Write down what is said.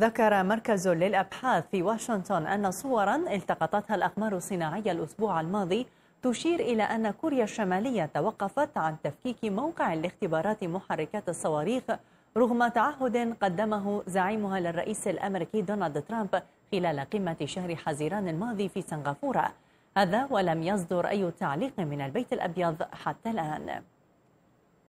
ذكر مركز للأبحاث في واشنطن أن صورا التقطتها الأقمار الصناعية الأسبوع الماضي تشير إلى أن كوريا الشمالية توقفت عن تفكيك موقع لاختبارات محركات الصواريخ رغم تعهد قدمه زعيمها للرئيس الأمريكي دونالد ترامب خلال قمة شهر حزيران الماضي في سنغافورة هذا ولم يصدر أي تعليق من البيت الأبيض حتى الآن